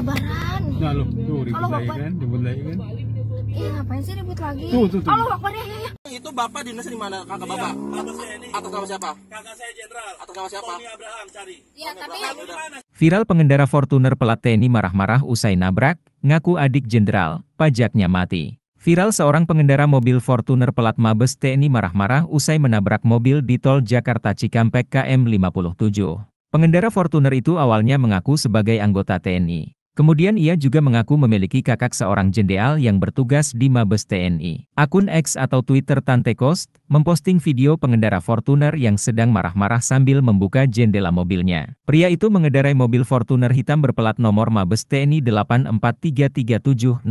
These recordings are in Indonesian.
sabaran. Nah lo, tuh ribut lagi Bapak. kan, ribut lagi kan. Iya ngapain sih ribut lagi? Tuh tuh tuh. Iya, iya, iya. Itu bapak dinas di mana kakak bapak? Atau kakak siapa? Kakak saya jenderal. Atau kakak siapa? Tony Abraham cari. Iya tapi Viral pengendara Fortuner pelat TNI marah-marah usai nabrak, ngaku adik jenderal, pajaknya mati. Viral seorang pengendara mobil Fortuner pelat Mabes TNI marah-marah usai menabrak mobil di tol Jakarta Cikampek KM 57. Pengendara Fortuner itu awalnya mengaku sebagai anggota TNI. Kemudian ia juga mengaku memiliki kakak seorang jendeal yang bertugas di Mabes TNI. Akun X atau Twitter Tante Kost memposting video pengendara Fortuner yang sedang marah-marah sambil membuka jendela mobilnya. Pria itu mengendarai mobil Fortuner hitam berpelat nomor Mabes TNI 8433700.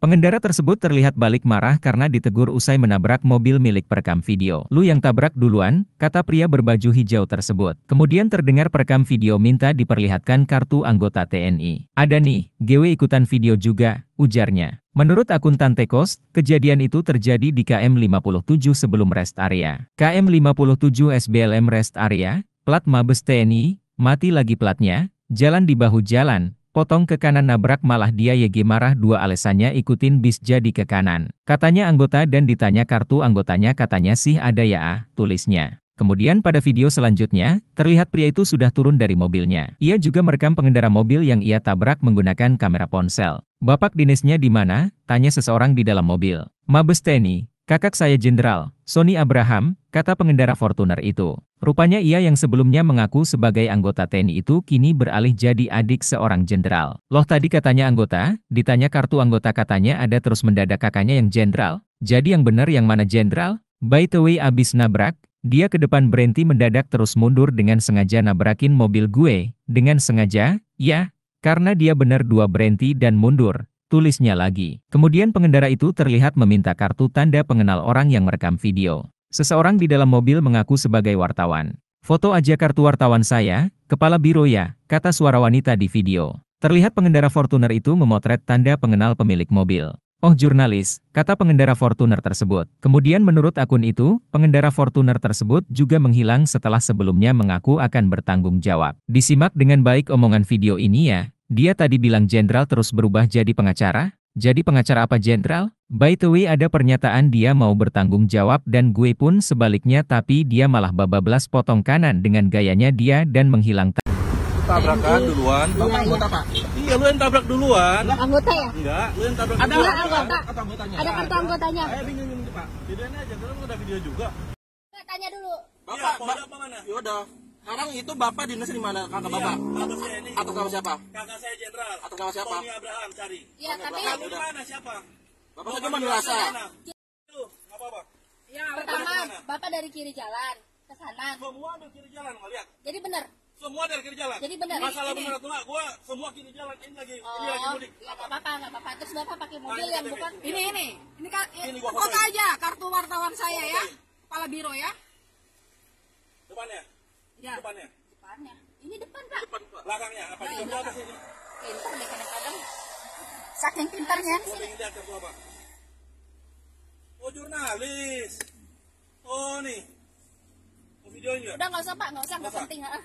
Pengendara tersebut terlihat balik marah karena ditegur usai menabrak mobil milik perekam video. Lu yang tabrak duluan, kata pria berbaju hijau tersebut. Kemudian terdengar perekam video minta diperlihatkan kartu anggota TNI. Ada nih, GW ikutan video juga, ujarnya. Menurut akun Tante Kos, kejadian itu terjadi di KM57 sebelum rest area. KM57 SBLM rest area, plat Mabes TNI, mati lagi platnya, jalan di bahu jalan, potong ke kanan nabrak malah dia YG marah dua alasannya ikutin bis jadi ke kanan. Katanya anggota dan ditanya kartu anggotanya katanya sih ada ya tulisnya. Kemudian pada video selanjutnya, terlihat pria itu sudah turun dari mobilnya. Ia juga merekam pengendara mobil yang ia tabrak menggunakan kamera ponsel. Bapak dinasnya di mana? Tanya seseorang di dalam mobil. Mabes TNI, kakak saya Jenderal, Sony Abraham, kata pengendara Fortuner itu. Rupanya ia yang sebelumnya mengaku sebagai anggota TNI itu kini beralih jadi adik seorang jenderal. Loh tadi katanya anggota, ditanya kartu anggota katanya ada terus mendadak kakaknya yang jenderal. Jadi yang benar yang mana jenderal? By the way abis nabrak, dia ke depan berhenti mendadak terus mundur dengan sengaja nabrakin mobil gue, dengan sengaja, ya, karena dia benar dua berhenti dan mundur, tulisnya lagi. Kemudian pengendara itu terlihat meminta kartu tanda pengenal orang yang merekam video. Seseorang di dalam mobil mengaku sebagai wartawan. Foto aja kartu wartawan saya, kepala biro ya, kata suara wanita di video. Terlihat pengendara Fortuner itu memotret tanda pengenal pemilik mobil. Oh jurnalis, kata pengendara Fortuner tersebut. Kemudian menurut akun itu, pengendara Fortuner tersebut juga menghilang setelah sebelumnya mengaku akan bertanggung jawab. Disimak dengan baik omongan video ini ya. Dia tadi bilang jenderal terus berubah jadi pengacara? Jadi pengacara apa jenderal? By the way ada pernyataan dia mau bertanggung jawab dan gue pun sebaliknya tapi dia malah babablas potong kanan dengan gayanya dia dan menghilang tabrakan duluan. Bapak ya lu yang tabrak duluan. Yang anggota ya? Enggak, lu yang tabrak Ada duluan. Anggota. Kan? Kartu anggotanya. Ada kartu anggotanya. Saya bingung ini, Pak. Videonya aja, kan udah video juga. Enggak tanya dulu. Bapak, ya, Bapak mana? Ya udah. Sekarang itu Bapak dinas di mana? Kakak iya, Bapak? Bapak saya ini. Atau kakak siapa? Kakak saya jenderal. Atau kakak siapa? Tony Abraham cari. Iya, tapi kamu di mana siapa? Bapak cuma merasa. Itu, enggak apa-apa. Ya, pertama, Bapak dari kiri jalan ke sana. Semua ada kiri jalan, enggak lihat. Jadi benar semua dari kiri jalan. Jadi benar. Masalah benar atau enggak, gua semua kiri jalan ini lagi oh, ini lagi mudik. Iya, apa-apa, enggak apa-apa. Terus Bapak pakai nah, mobil nah, yang ini, bukan ini ini. Ini kan ini gua foto aja kartu wartawan saya ya. Kepala biro ya. Depannya. Ya. Depannya. Depannya. Ini depan, Pak. Depan, Pak. Belakangnya apa nah, di belakang ini. Pintar nih kadang-kadang. Saking nah, pintarnya. Gua pengen lihat kartu apa. Oh, jurnalis. Oh, nih. Mau videoin Udah enggak usah, Pak. Enggak usah, enggak penting, heeh.